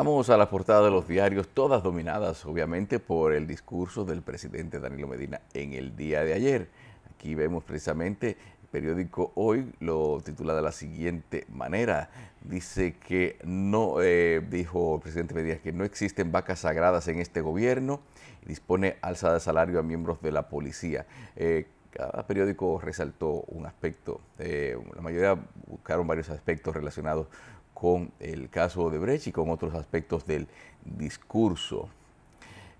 Vamos a la portada de los diarios, todas dominadas obviamente por el discurso del presidente Danilo Medina en el día de ayer. Aquí vemos precisamente el periódico Hoy lo titula de la siguiente manera. Dice que no, eh, dijo el presidente Medina, que no existen vacas sagradas en este gobierno y dispone alza de salario a miembros de la policía. Eh, cada periódico resaltó un aspecto, eh, la mayoría buscaron varios aspectos relacionados con el caso de Brecht y con otros aspectos del discurso.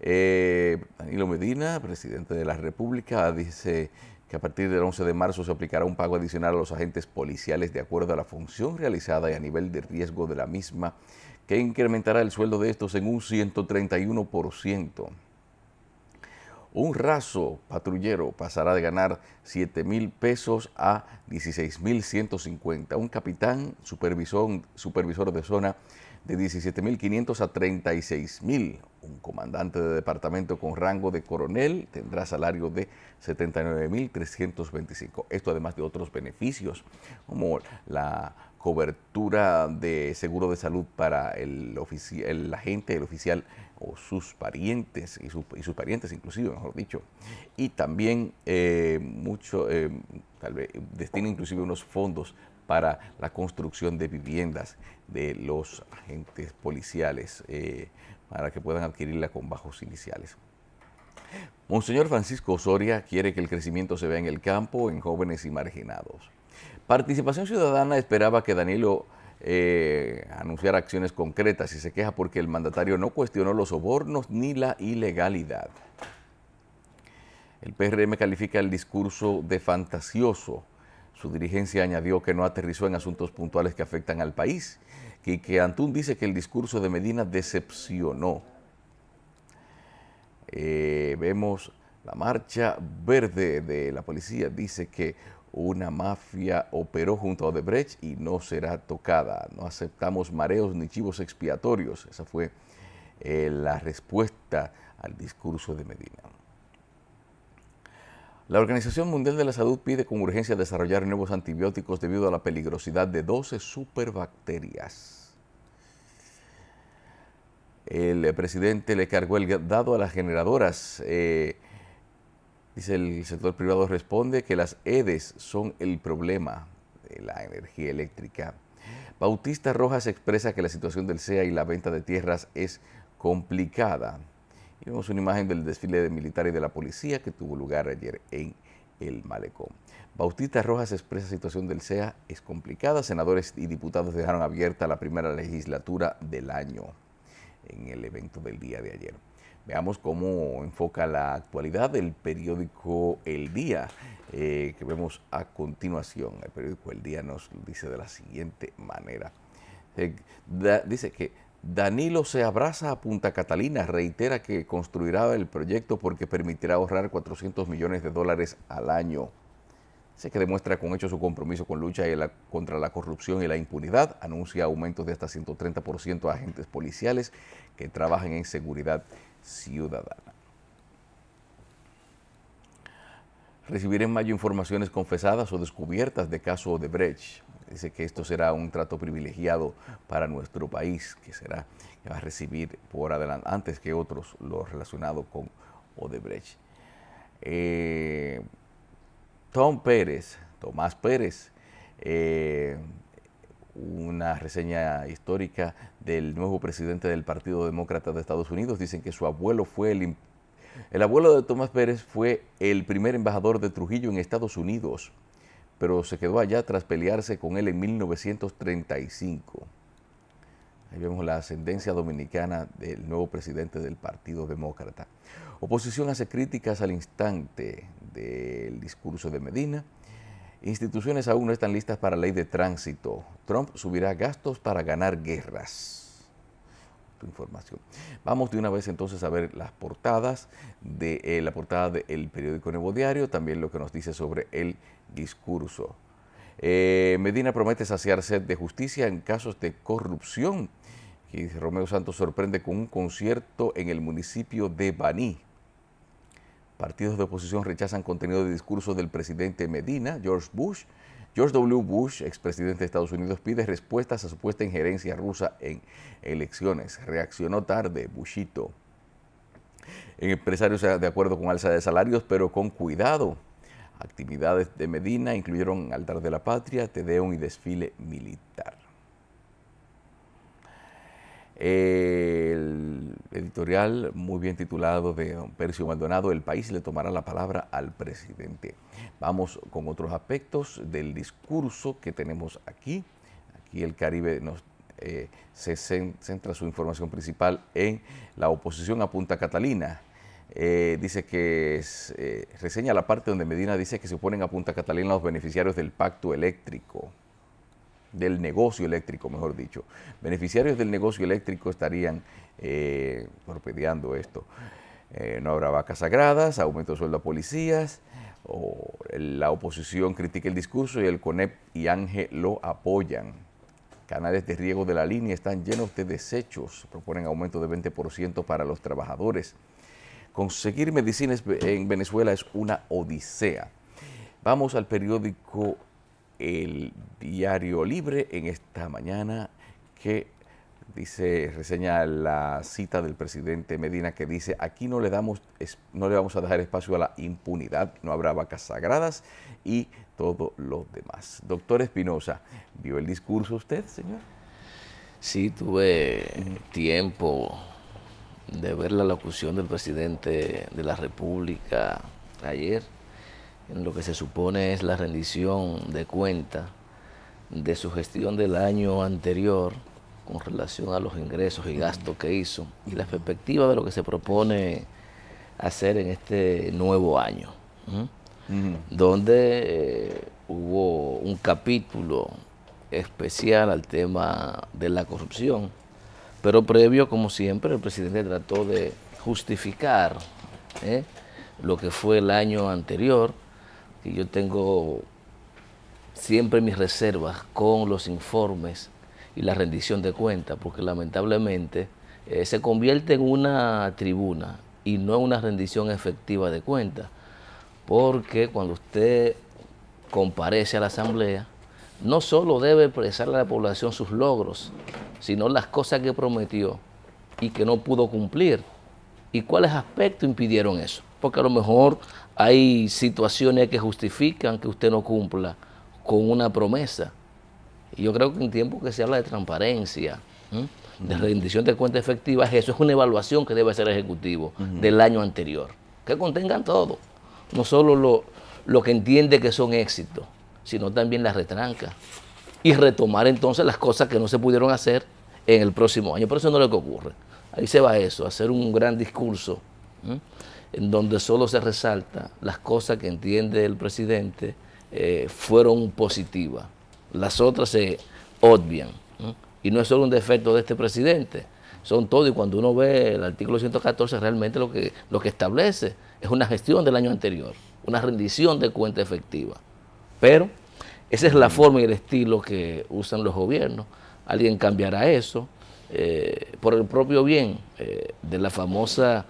Eh, Danilo Medina, presidente de la República, dice que a partir del 11 de marzo se aplicará un pago adicional a los agentes policiales de acuerdo a la función realizada y a nivel de riesgo de la misma, que incrementará el sueldo de estos en un 131% un raso patrullero pasará de ganar 7 mil pesos a 16 mil 150. Un capitán supervisor, supervisor de zona de 17 mil a 36 mil. Un comandante de departamento con rango de coronel tendrá salario de 79 mil 325. Esto además de otros beneficios como la cobertura de seguro de salud para el, el agente, el oficial o sus parientes y, sus parientes inclusive, mejor dicho, y también eh, mucho, eh, tal vez destina inclusive unos fondos para la construcción de viviendas de los agentes policiales eh, para que puedan adquirirla con bajos iniciales. Monseñor Francisco Osoria quiere que el crecimiento se vea en el campo, en jóvenes y marginados. Participación Ciudadana esperaba que Danilo eh, anunciar acciones concretas y se queja porque el mandatario no cuestionó los sobornos ni la ilegalidad. El PRM califica el discurso de fantasioso. Su dirigencia añadió que no aterrizó en asuntos puntuales que afectan al país y que Antún dice que el discurso de Medina decepcionó. Eh, vemos la marcha verde de la policía, dice que una mafia operó junto a Odebrecht y no será tocada. No aceptamos mareos ni chivos expiatorios. Esa fue eh, la respuesta al discurso de Medina. La Organización Mundial de la Salud pide con urgencia desarrollar nuevos antibióticos debido a la peligrosidad de 12 superbacterias. El presidente le cargó el dado a las generadoras. Eh, Dice el sector privado responde que las EDES son el problema de la energía eléctrica. Bautista Rojas expresa que la situación del CEA y la venta de tierras es complicada. Y vemos una imagen del desfile de militares y de la policía que tuvo lugar ayer en el malecón. Bautista Rojas expresa la situación del CEA es complicada. Senadores y diputados dejaron abierta la primera legislatura del año en el evento del día de ayer. Veamos cómo enfoca la actualidad del periódico El Día, eh, que vemos a continuación. El periódico El Día nos dice de la siguiente manera. Eh, dice que Danilo se abraza a Punta Catalina, reitera que construirá el proyecto porque permitirá ahorrar 400 millones de dólares al año. Sé que demuestra con hecho su compromiso con lucha contra la corrupción y la impunidad. Anuncia aumentos de hasta 130% a agentes policiales que trabajan en seguridad ciudadana. Recibir en mayo informaciones confesadas o descubiertas de caso Odebrecht. Dice que esto será un trato privilegiado para nuestro país, que será que va a recibir por adelante antes que otros lo relacionado con Odebrecht. Eh, Tom Pérez, Tomás Pérez, eh, una reseña histórica del nuevo presidente del Partido Demócrata de Estados Unidos. Dicen que su abuelo fue el... El abuelo de Tomás Pérez fue el primer embajador de Trujillo en Estados Unidos, pero se quedó allá tras pelearse con él en 1935. Ahí vemos la ascendencia dominicana del nuevo presidente del Partido Demócrata. Oposición hace críticas al instante del discurso de Medina. Instituciones aún no están listas para ley de tránsito. Trump subirá gastos para ganar guerras Tu información. Vamos de una vez entonces a ver las portadas de eh, la portada del periódico Nuevo Diario, también lo que nos dice sobre el discurso. Eh, Medina promete saciarse de justicia en casos de corrupción. Y Romeo Santos sorprende con un concierto en el municipio de Baní. Partidos de oposición rechazan contenido de discurso del presidente Medina, George Bush. George W. Bush, expresidente de Estados Unidos, pide respuestas a supuesta injerencia rusa en elecciones. Reaccionó tarde, Bushito. Empresarios de acuerdo con alza de salarios, pero con cuidado. Actividades de Medina incluyeron Altar de la Patria, Tedeum y desfile militar. El editorial muy bien titulado de don Percio Maldonado, El país le tomará la palabra al presidente. Vamos con otros aspectos del discurso que tenemos aquí. Aquí el Caribe nos eh, se centra su información principal en la oposición a Punta Catalina eh, dice que eh, reseña la parte donde Medina dice que se ponen a Punta Catalina los beneficiarios del pacto eléctrico, del negocio eléctrico, mejor dicho. Beneficiarios del negocio eléctrico estarían eh, torpedeando esto. Eh, no habrá vacas sagradas, aumento de sueldo a policías, la oposición critica el discurso y el CONEP y Ángel lo apoyan. Canales de riego de la línea están llenos de desechos, proponen aumento de 20% para los trabajadores. Conseguir medicinas en Venezuela es una odisea. Vamos al periódico El Diario Libre en esta mañana que dice reseña la cita del presidente Medina que dice, "Aquí no le damos no le vamos a dejar espacio a la impunidad, no habrá vacas sagradas y todo lo demás." Doctor Espinosa, ¿vio el discurso usted, señor? Sí, tuve tiempo de ver la locución del presidente de la República ayer, en lo que se supone es la rendición de cuenta de su gestión del año anterior con relación a los ingresos y gastos que hizo y la perspectiva de lo que se propone hacer en este nuevo año, donde eh, hubo un capítulo especial al tema de la corrupción pero previo, como siempre, el presidente trató de justificar ¿eh? lo que fue el año anterior, que yo tengo siempre mis reservas con los informes y la rendición de cuentas, porque lamentablemente eh, se convierte en una tribuna y no en una rendición efectiva de cuentas, porque cuando usted comparece a la Asamblea, no solo debe expresarle a la población sus logros, sino las cosas que prometió y que no pudo cumplir. ¿Y cuáles aspectos impidieron eso? Porque a lo mejor hay situaciones que justifican que usted no cumpla con una promesa. Y yo creo que en tiempo que se habla de transparencia, de rendición de cuentas efectivas, eso es una evaluación que debe hacer el Ejecutivo del año anterior. Que contengan todo, no solo lo, lo que entiende que son éxitos, sino también las retrancas y retomar entonces las cosas que no se pudieron hacer en el próximo año. Pero eso no es lo que ocurre. Ahí se va eso, hacer un gran discurso en donde solo se resalta las cosas que entiende el presidente eh, fueron positivas. Las otras se obvian. Y no es solo un defecto de este presidente, son todo. Y cuando uno ve el artículo 114, realmente lo que, lo que establece es una gestión del año anterior, una rendición de cuenta efectiva. Pero esa es la forma y el estilo que usan los gobiernos. Alguien cambiará eso eh, por el propio bien eh, de la famosa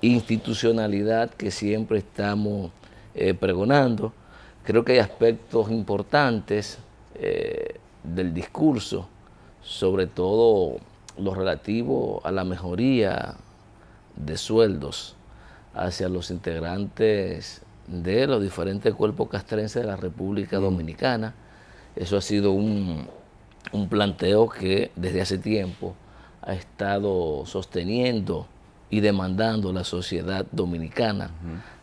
institucionalidad que siempre estamos eh, pregonando. Creo que hay aspectos importantes del discurso, sobre todo lo relativo a la mejoría de sueldos hacia los integrantes de los diferentes cuerpos castrenses de la República Dominicana. Eso ha sido un, un planteo que desde hace tiempo ha estado sosteniendo y demandando la sociedad dominicana.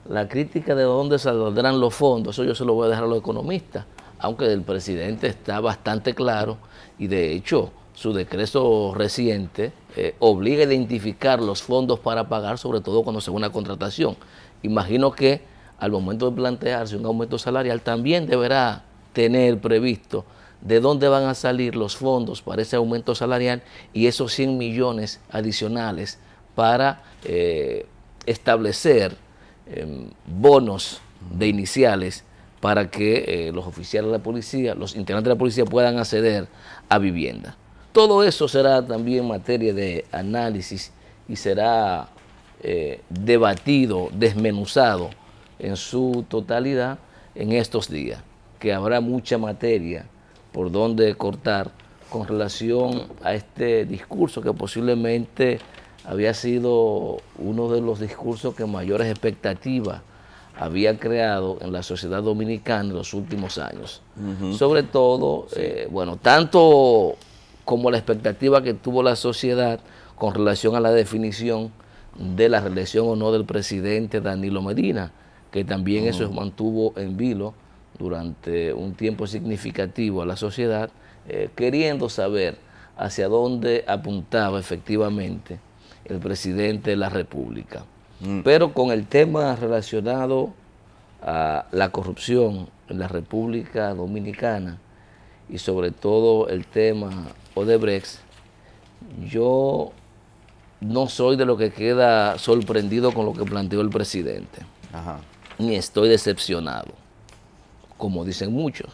La crítica de dónde saldrán los fondos, eso yo se lo voy a dejar a los economistas, aunque el presidente está bastante claro y de hecho su decreto reciente eh, obliga a identificar los fondos para pagar, sobre todo cuando se a una contratación. Imagino que al momento de plantearse un aumento salarial, también deberá tener previsto de dónde van a salir los fondos para ese aumento salarial y esos 100 millones adicionales para eh, establecer em, bonos de iniciales para que eh, los oficiales de la policía, los integrantes de la policía puedan acceder a vivienda. Todo eso será también materia de análisis y será eh, debatido, desmenuzado en su totalidad en estos días, que habrá mucha materia por donde cortar con relación a este discurso que posiblemente había sido uno de los discursos que mayores expectativas había creado en la sociedad dominicana en los últimos años. Sobre todo, eh, bueno, tanto como la expectativa que tuvo la sociedad con relación a la definición de la reelección o no del presidente Danilo Medina que también eso mantuvo en vilo durante un tiempo significativo a la sociedad, eh, queriendo saber hacia dónde apuntaba efectivamente el presidente de la República. Mm. Pero con el tema relacionado a la corrupción en la República Dominicana y sobre todo el tema Odebrecht, yo no soy de lo que queda sorprendido con lo que planteó el presidente. Ajá ni estoy decepcionado, como dicen muchos.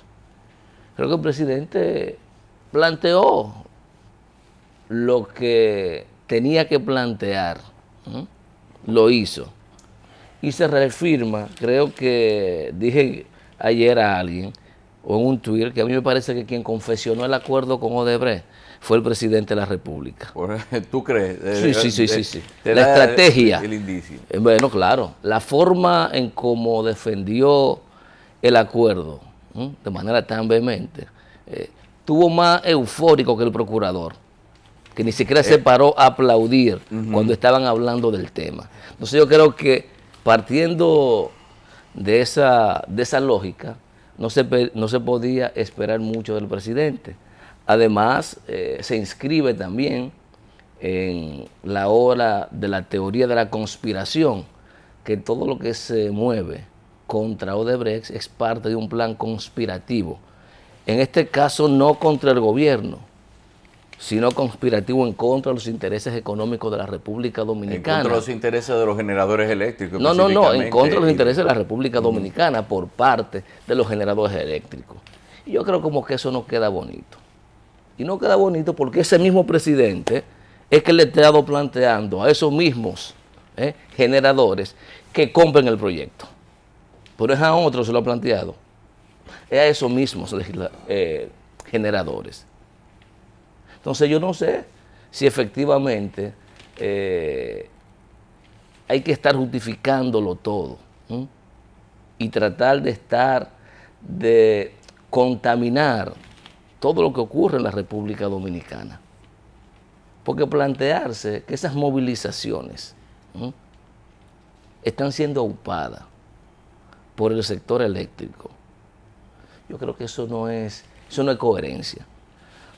Creo que el presidente planteó lo que tenía que plantear, lo hizo. Y se reafirma, creo que dije ayer a alguien, o en un Twitter que a mí me parece que quien confesionó el acuerdo con Odebrecht fue el presidente de la República. ¿Tú crees? Sí, sí, sí, sí. sí. La estrategia. El eh, Bueno, claro. La forma en cómo defendió el acuerdo, de manera tan vehemente, eh, tuvo más eufórico que el procurador, que ni siquiera se eh. paró a aplaudir cuando estaban hablando del tema. Entonces yo creo que partiendo de esa, de esa lógica, no se, podía esperar mucho del presidente. Además, eh, se inscribe también en la obra de la teoría de la conspiración, que todo lo que se mueve contra Odebrecht es parte de un plan conspirativo. En este caso, no contra el gobierno, sino conspirativo en contra de los intereses económicos de la República Dominicana. En contra de los intereses de los generadores eléctricos. No, no, no, en contra de los intereses de la República Dominicana por parte de los generadores eléctricos. Y yo creo como que eso no queda bonito. Y no queda bonito porque ese mismo presidente es que le ha estado planteando a esos mismos eh, generadores que compren el proyecto. Pero es a otros se lo ha planteado. Es a esos mismos eh, generadores. Entonces yo no sé si efectivamente eh, hay que estar justificándolo todo y tratar de estar, de contaminar todo lo que ocurre en la República Dominicana. Porque plantearse que esas movilizaciones están siendo aupadas por el sector eléctrico, yo creo que eso no es, eso no es coherencia.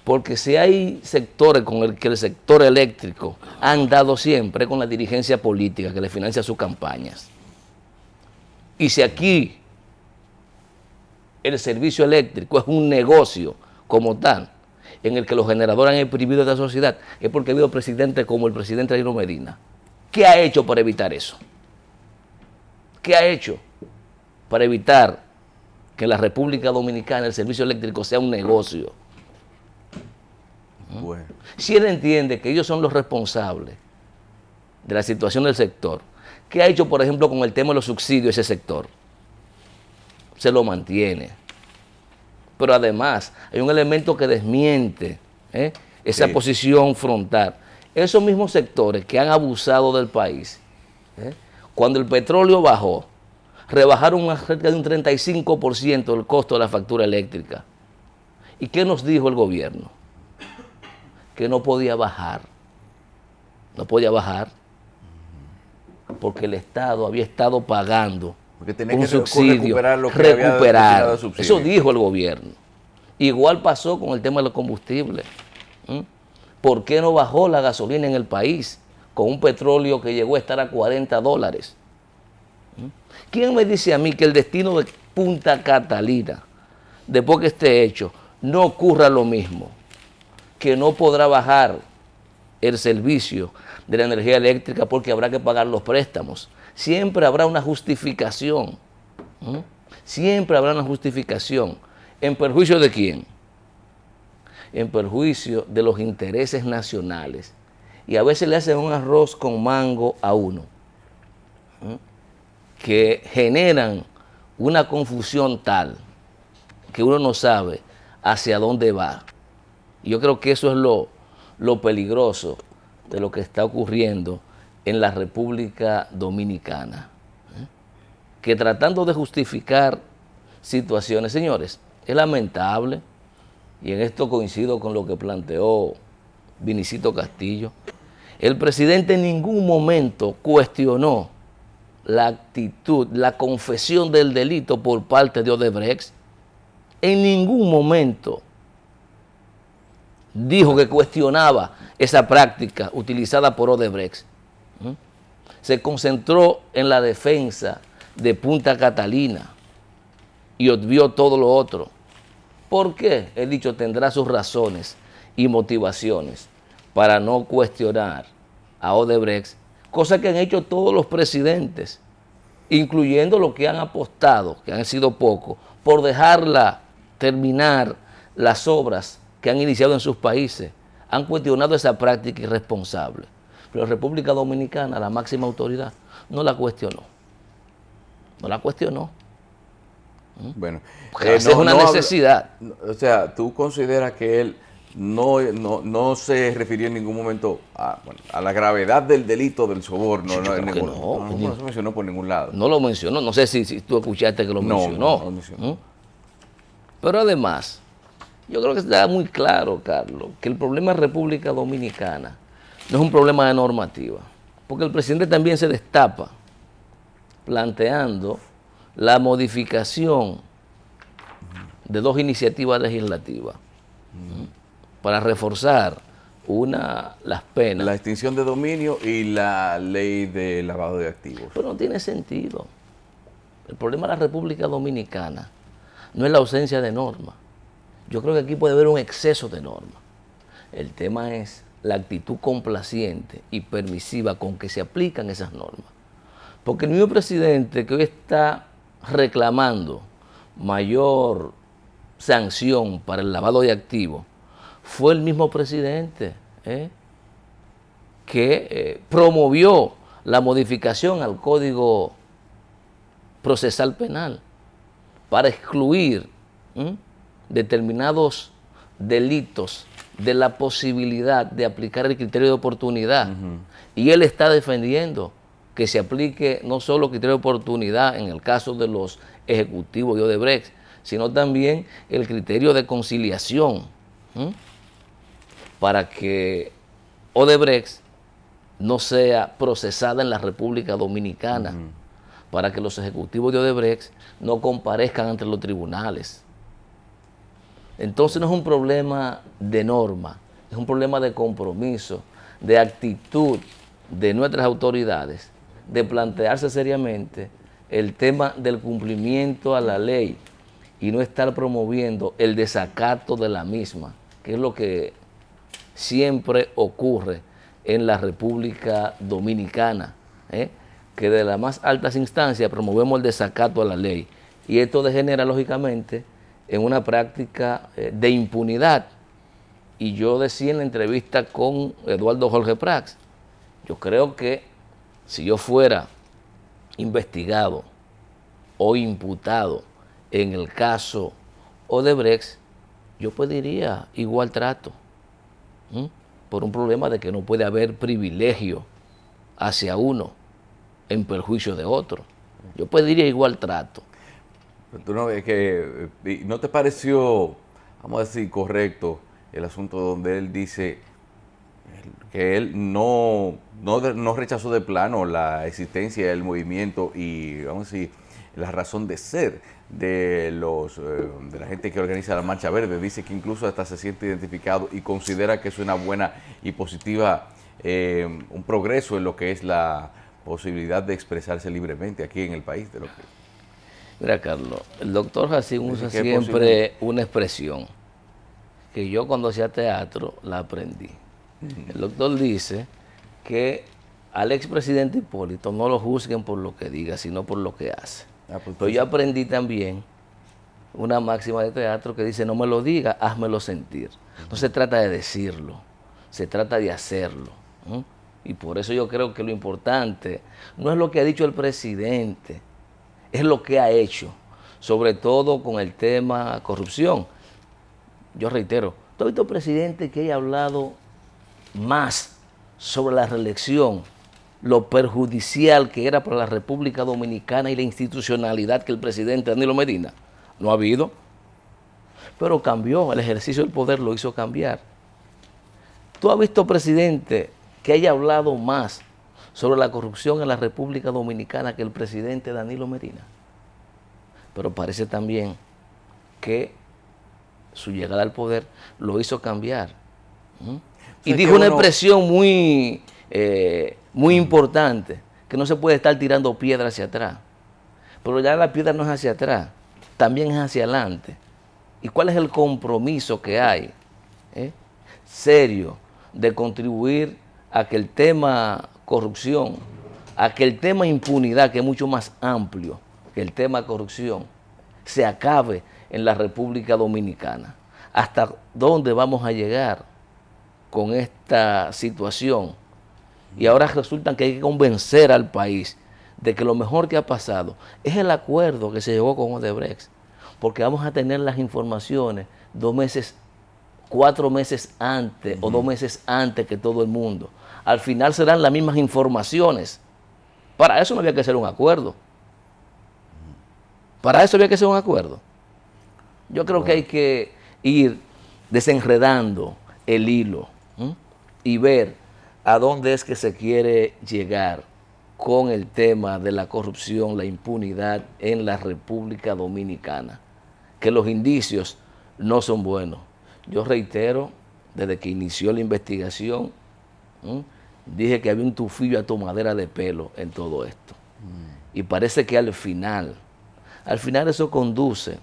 Porque si hay sectores con el que el sector eléctrico ha andado siempre con la dirigencia política que le financia sus campañas. Y si aquí el servicio eléctrico es un negocio como tal, en el que los generadores han exprimido esta sociedad, es porque ha habido presidentes como el presidente Ayrton Medina. ¿Qué ha hecho para evitar eso? ¿Qué ha hecho para evitar que en la República Dominicana el servicio eléctrico sea un negocio? Si él entiende que ellos son los responsables de la situación del sector, ¿qué ha hecho, por ejemplo, con el tema de los subsidios ese sector? Se lo mantiene. Pero además, hay un elemento que desmiente ¿eh? esa posición frontal. Esos mismos sectores que han abusado del país, ¿eh? cuando el petróleo bajó, rebajaron cerca de un 35% el costo de la factura eléctrica. ¿Y qué nos dijo el gobierno? que no podía bajar, no podía bajar, porque el Estado había estado pagando un subsidio, recuperar Eso dijo el gobierno. Igual pasó con el tema de los combustibles. ¿Por qué no bajó la gasolina en el país con un petróleo que llegó a estar a 40 dólares? ¿Quién me dice a mí que el destino de Punta Catalina, después que esté hecho, no ocurra lo mismo? que no podrá bajar el servicio de la energía eléctrica porque habrá que pagar los préstamos. Siempre habrá una justificación. Siempre habrá una justificación. ¿En perjuicio de quién? En perjuicio de los intereses nacionales. Y a veces le hacen un arroz con mango a uno. Que generan una confusión tal que uno no sabe hacia dónde va. Yo creo que eso es lo, lo peligroso de lo que está ocurriendo en la República Dominicana. ¿eh? Que tratando de justificar situaciones, señores, es lamentable, y en esto coincido con lo que planteó Vinicito Castillo, el presidente en ningún momento cuestionó la actitud, la confesión del delito por parte de Odebrecht. En ningún momento dijo que cuestionaba esa práctica utilizada por Odebrecht. Se concentró en la defensa de Punta Catalina y obvió todo lo otro. ¿Por qué? He dicho, tendrá sus razones y motivaciones para no cuestionar a Odebrecht, cosa que han hecho todos los presidentes, incluyendo los que han apostado, que han sido pocos, por dejarla terminar las obras que han iniciado en sus países han cuestionado esa práctica irresponsable. Pero República Dominicana, la máxima autoridad, no la cuestionó. No la cuestionó. ¿Mm? Bueno, eh, es una necesidad. o sea, tú consideras que él no, se refirió en ningún momento a, la gravedad del delito del soborno. no, no, se mencionó por ningún lado. No lo mencionó, no sé si, tú escuchaste que lo mencionó. ¿Mm? Pero además, yo creo que está muy claro, Carlos, que el problema de República Dominicana no es un problema de normativa, porque el presidente también se destapa planteando la modificación de dos iniciativas legislativas para reforzar una las penas. La extinción de dominio y la ley de lavado de activos. Pero no tiene sentido. El problema de la República Dominicana no es la ausencia de normas yo creo que aquí puede haber un exceso de normas. El tema es la actitud complaciente y permisiva con que se aplican esas normas. Porque el mismo presidente que hoy está reclamando mayor sanción para el lavado de activos fue el mismo presidente ¿eh? que eh, promovió la modificación al Código Procesal Penal para excluir determinados delitos de la posibilidad de aplicar el criterio de oportunidad. Y él está defendiendo que se aplique no solo el criterio de oportunidad en el caso de los ejecutivos de Odebrecht, sino también el criterio de conciliación para que Odebrecht no sea procesada en la República Dominicana, para que los ejecutivos de Odebrecht no comparezcan ante los tribunales. Entonces no es un problema de norma, es un problema de compromiso, de actitud de nuestras autoridades, de plantearse seriamente el tema del cumplimiento a la ley y no estar promoviendo el desacato de la misma, que es lo que siempre ocurre en la República Dominicana, ¿eh? que de las más altas instancias promovemos el desacato a la ley. Y esto degenera, lógicamente, en una práctica eh, de impunidad. Y yo decía en la entrevista con Eduardo Jorge Prax, yo creo que si yo fuera investigado o imputado en el caso Odebrecht, yo pediría igual trato, por un problema de que no puede haber privilegio hacia uno en perjuicio de otro. Yo pediría igual trato no, eh, ¿No te pareció, vamos a decir, correcto el asunto donde él dice que él no, no, rechazó de plano la existencia del movimiento y, vamos a decir, la razón de ser de los eh, de la gente que organiza la marcha verde dice que incluso hasta se siente identificado y considera que es una buena y positiva eh, un progreso en lo que es la posibilidad de expresarse libremente aquí en el país de lo que Mira, Carlos, el doctor Jacín usa siempre una expresión que yo cuando hacía teatro la aprendí. Mm. El doctor dice que al expresidente Hipólito no lo juzguen por lo que diga, sino por lo que hace. Ah, pues Pero yo aprendí también una máxima de teatro que dice, no me lo diga, házmelo sentir. No se trata de decirlo, se trata de hacerlo. Y por eso yo creo que lo importante no es lo que ha dicho el presidente, es lo que ha hecho, sobre todo con el tema corrupción. Yo reitero, ¿tú has visto presidente que haya hablado más sobre la reelección, lo perjudicial que era para la República Dominicana y la institucionalidad que el presidente Danilo Medina? No ha habido. Pero cambió, el ejercicio del poder lo hizo cambiar. ¿Tú has visto presidente que haya hablado más sobre la corrupción en la República Dominicana que el presidente Danilo Medina. Pero parece también que su llegada al poder lo hizo cambiar. Y dijo una expresión muy, eh, muy importante, que no se puede estar tirando piedra hacia atrás. Pero ya la piedra no es hacia atrás, también es hacia adelante. ¿Y cuál es el compromiso que hay? Eh, serio, de contribuir a que el tema corrupción, que el tema impunidad, que es mucho más amplio que el tema corrupción, se acabe en la República Dominicana. ¿Hasta dónde vamos a llegar con esta situación? Y ahora resulta que hay que convencer al país de que lo mejor que ha pasado es el acuerdo que se llegó con Odebrecht, porque vamos a tener las informaciones dos meses, cuatro meses antes o dos meses antes que todo el mundo al final serán las mismas informaciones. Para eso no había que hacer un acuerdo. Para eso había que hacer un acuerdo. Yo creo que hay que ir desenredando el hilo y ver a dónde es que se quiere llegar con el tema de la corrupción, la impunidad en la República Dominicana, que los indicios no son buenos. Yo reitero, desde que inició la investigación, dije que había un tufillo a tomadera de pelo en todo esto. Y parece que al final, al final eso conduce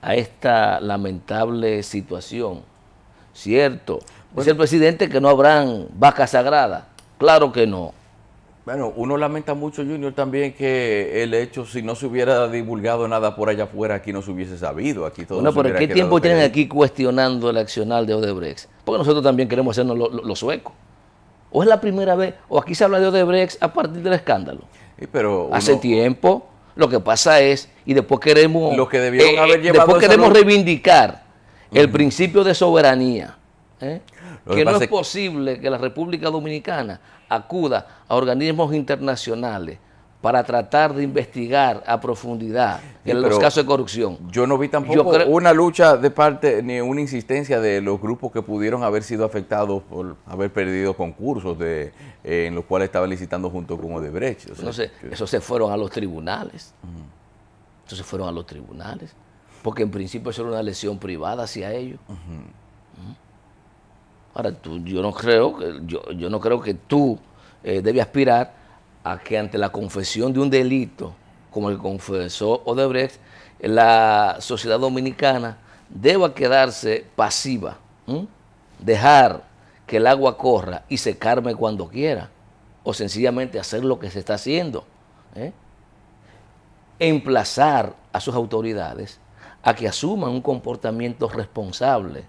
a esta lamentable situación. Cierto. pues Dice el presidente que no habrán vacas sagradas. Claro que no. Bueno, uno lamenta mucho, Junior, también que el hecho, si no se hubiera divulgado nada por allá afuera, aquí no se hubiese sabido. Aquí todo bueno, pero ¿qué tiempo tienen aquí cuestionando el accional de Odebrecht? Porque nosotros también queremos hacernos los suecos. ¿O es la primera vez? ¿O aquí se habla de Odebrecht a partir del escándalo? Hace tiempo. Lo que pasa es, y después queremos, eh, eh, después queremos reivindicar el principio de soberanía. ¿eh? Que no es posible que la República Dominicana acuda a organismos internacionales para tratar de investigar a profundidad en los casos de corrupción. Yo no vi tampoco una lucha de parte ni una insistencia de los grupos que pudieron haber sido afectados por haber perdido concursos de, eh, en los cuales estaba licitando junto con Odebrecht. entonces, eso se fueron a los tribunales. eso se fueron a los tribunales, porque en principio eso era una lesión privada hacia ellos. Ahora, tú, yo no creo que yo, no creo que tú eh, debes aspirar a que ante la confesión de un delito, como el que confesó Odebrecht, la sociedad dominicana deba quedarse pasiva, dejar que el agua corra y secarme cuando quiera, o sencillamente hacer lo que se está haciendo. ¿eh? Emplazar a sus autoridades a que asuman un comportamiento responsable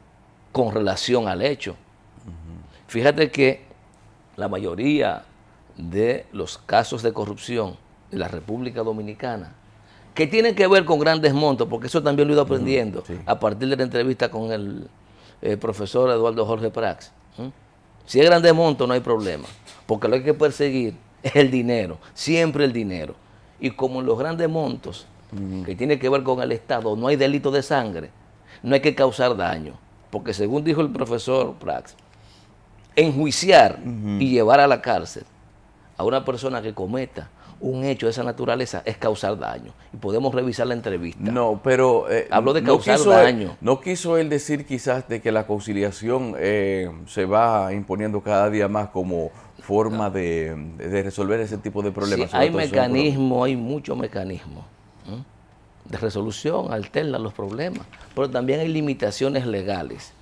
con relación al hecho. Fíjate que la mayoría de los casos de corrupción en la República Dominicana, que tienen que ver con grandes montos, porque eso también lo he ido aprendiendo a partir de la entrevista con el, eh, profesor Eduardo Jorge Prax. Si es grandes montos no hay problema, porque lo que hay que perseguir es el dinero, siempre el dinero. Y como en los grandes montos, que tiene que ver con el Estado, no hay delito de sangre, no hay que causar daño, porque según dijo el profesor Prax, enjuiciar y llevar a la cárcel a una persona que cometa un hecho de esa naturaleza es causar daño. Y podemos revisar la entrevista. No, pero... Eh, Habló de causar daño. no quiso él decir quizás de que la conciliación eh, se va imponiendo cada día más como forma de, resolver ese tipo de problemas. hay mecanismos, hay muchos mecanismos de resolución, alterna los problemas. Pero también hay limitaciones legales.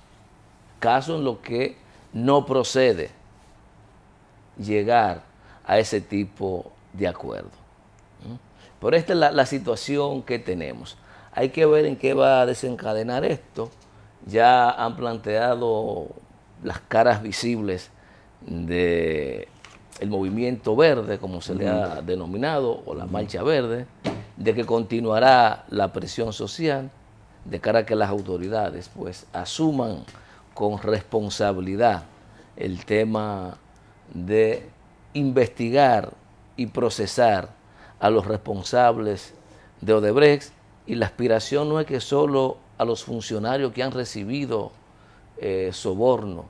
Caso en lo que no procede llegar a ese tipo de acuerdo. Pero esta es la, situación que tenemos. Hay que ver en qué va a desencadenar esto. Ya han planteado las caras visibles de el movimiento verde, como se le ha denominado, o la marcha verde, de que continuará la presión social de cara a que las autoridades pues asuman con responsabilidad el tema de investigar y procesar a los responsables de Odebrecht y la aspiración no es que solo a los funcionarios que han recibido eh, soborno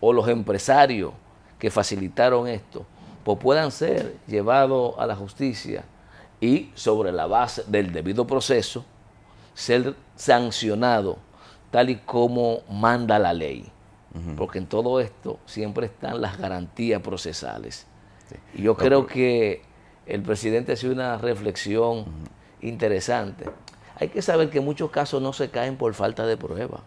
o los empresarios que facilitaron esto, pues puedan ser llevados a la justicia y sobre la base del debido proceso ser sancionado tal y como manda la ley. Porque en todo esto siempre están las garantías procesales y yo creo que el presidente hace una reflexión interesante. Hay que saber que muchos casos no se caen por falta de prueba,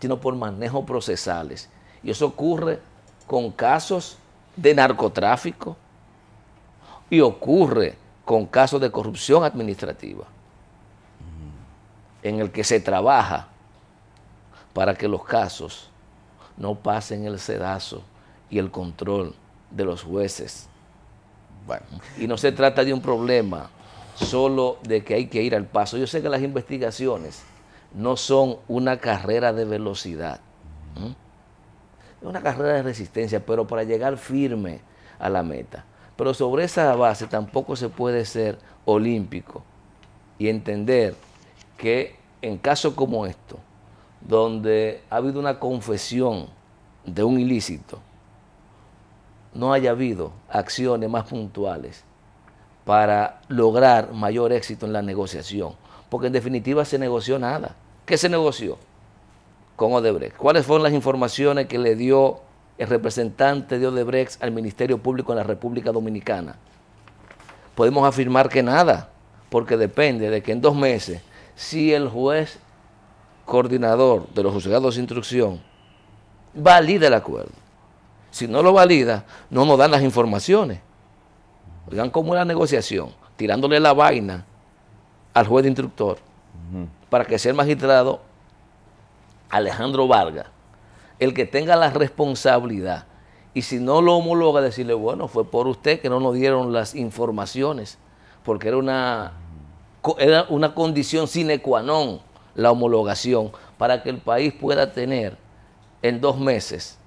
sino por manejos procesales. Y eso ocurre con casos de narcotráfico y ocurre con casos de corrupción administrativa, en el que se trabaja para que los casos no pasen el sedazo y el control de los jueces. y no se trata de un problema solo de que hay que ir al paso. Yo sé que las investigaciones no son una carrera de velocidad, es una carrera de resistencia, pero para llegar firme a la meta. Pero sobre esa base tampoco se puede ser olímpico y entender que en casos como esto, donde ha habido una confesión de un ilícito, no haya habido acciones más puntuales para lograr mayor éxito en la negociación. Porque en definitiva se negoció nada. ¿Qué se negoció? Con Odebrecht. ¿Cuáles fueron las informaciones que le dio el representante de Odebrecht al Ministerio Público en la República Dominicana? Podemos afirmar que nada, porque depende de que en dos meses, si el juez coordinador de los juzgados de instrucción valide el acuerdo, si no lo valida, no nos dan las informaciones. Oigan cómo la negociación, tirándole la vaina al juez de instructor para que sea el magistrado Alejandro Vargas el que tenga la responsabilidad. Y si no lo homologa, decirle, bueno, fue por usted que no nos dieron las informaciones, porque era una, era una condición sine qua non la homologación, para que el país pueda tener en dos meses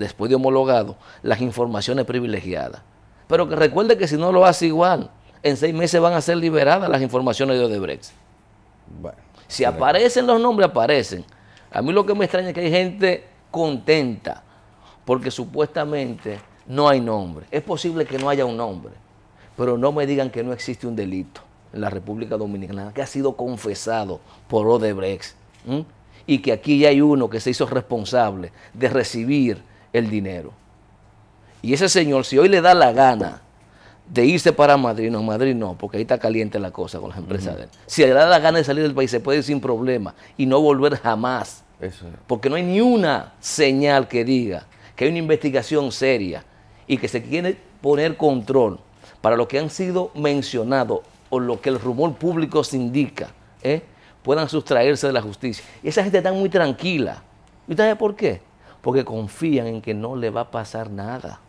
después de homologado, las informaciones privilegiadas. Pero que recuerde que si no lo hace igual, en seis meses van a ser liberadas las informaciones de Odebrecht. Bueno, si aparecen los nombres, aparecen. A mí lo que me extraña es que hay gente contenta, porque supuestamente no hay nombre. Es posible que no haya un nombre, pero no me digan que no existe un delito en la República Dominicana que ha sido confesado por Odebrecht. Y que aquí ya hay uno que se hizo responsable de recibir el dinero. Y ese señor, si hoy le da la gana de irse para Madrid, no, Madrid no, porque ahí está caliente la cosa con las empresas Si le da la gana de salir del país, se puede ir sin problema y no volver jamás. Porque no hay ni una señal que diga que hay una investigación seria y que se quiere poner control para lo que han sido mencionados o lo que el rumor público se indica, ¿eh? puedan sustraerse de la justicia. Y esa gente está muy tranquila. ¿Y usted por qué? porque confían en que no le va a pasar nada.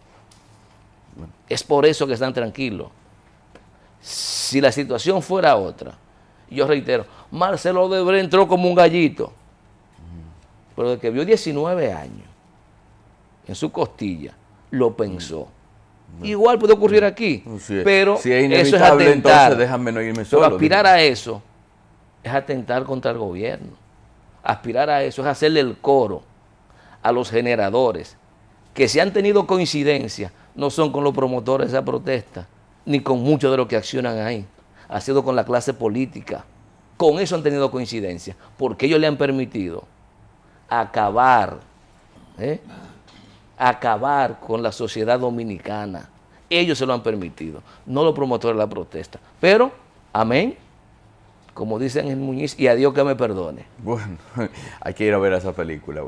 Es por eso que están tranquilos. Si la situación fuera otra, yo reitero, Marcelo Debre entró como un gallito, pero de que vio 19 años en su costilla, lo pensó. Mm. Igual puede ocurrir mm. aquí, pero eso es atentar. no irme solo. Pero aspirar a eso es atentar contra el gobierno. Aspirar a eso es hacerle el coro a los generadores, que si han tenido coincidencia, no son con los promotores de esa protesta, ni con muchos de los que accionan ahí. Ha sido con la clase política. Con eso han tenido coincidencia, porque ellos le han permitido acabar, ¿eh? acabar con la sociedad dominicana. Ellos se lo han permitido, no los promotores de la protesta. Pero, amén como dicen en Muñiz, y a Dios que me perdone. Bueno, hay que ir a ver esa película.